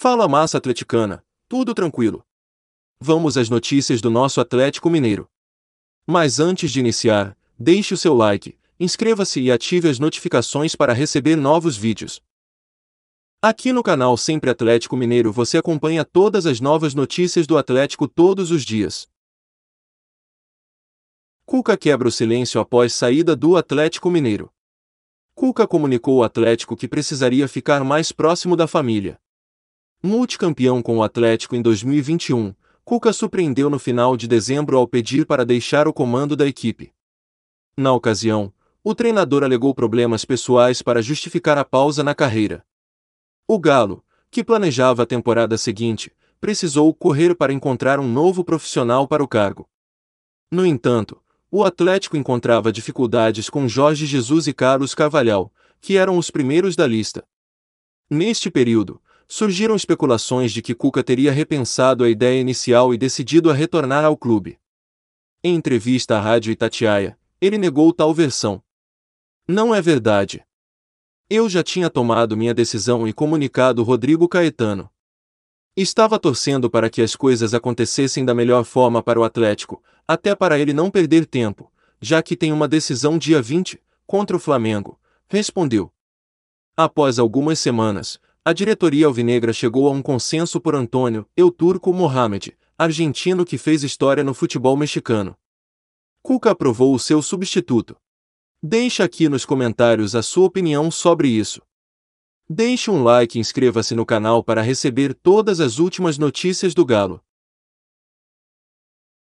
Fala massa atleticana, tudo tranquilo. Vamos às notícias do nosso Atlético Mineiro. Mas antes de iniciar, deixe o seu like, inscreva-se e ative as notificações para receber novos vídeos. Aqui no canal Sempre Atlético Mineiro você acompanha todas as novas notícias do Atlético todos os dias. Cuca quebra o silêncio após saída do Atlético Mineiro. Cuca comunicou ao Atlético que precisaria ficar mais próximo da família. Multicampeão com o Atlético em 2021, Cuca surpreendeu no final de dezembro ao pedir para deixar o comando da equipe. Na ocasião, o treinador alegou problemas pessoais para justificar a pausa na carreira. O Galo, que planejava a temporada seguinte, precisou correr para encontrar um novo profissional para o cargo. No entanto, o Atlético encontrava dificuldades com Jorge Jesus e Carlos Carvalhal, que eram os primeiros da lista. Neste período, surgiram especulações de que Cuca teria repensado a ideia inicial e decidido a retornar ao clube. Em entrevista à Rádio Itatiaia, ele negou tal versão. Não é verdade. Eu já tinha tomado minha decisão e comunicado Rodrigo Caetano. Estava torcendo para que as coisas acontecessem da melhor forma para o Atlético, até para ele não perder tempo, já que tem uma decisão dia 20, contra o Flamengo, respondeu. Após algumas semanas, a diretoria alvinegra chegou a um consenso por Antônio, eu turco Mohamed, argentino que fez história no futebol mexicano. Cuca aprovou o seu substituto. Deixe aqui nos comentários a sua opinião sobre isso. Deixe um like e inscreva-se no canal para receber todas as últimas notícias do Galo.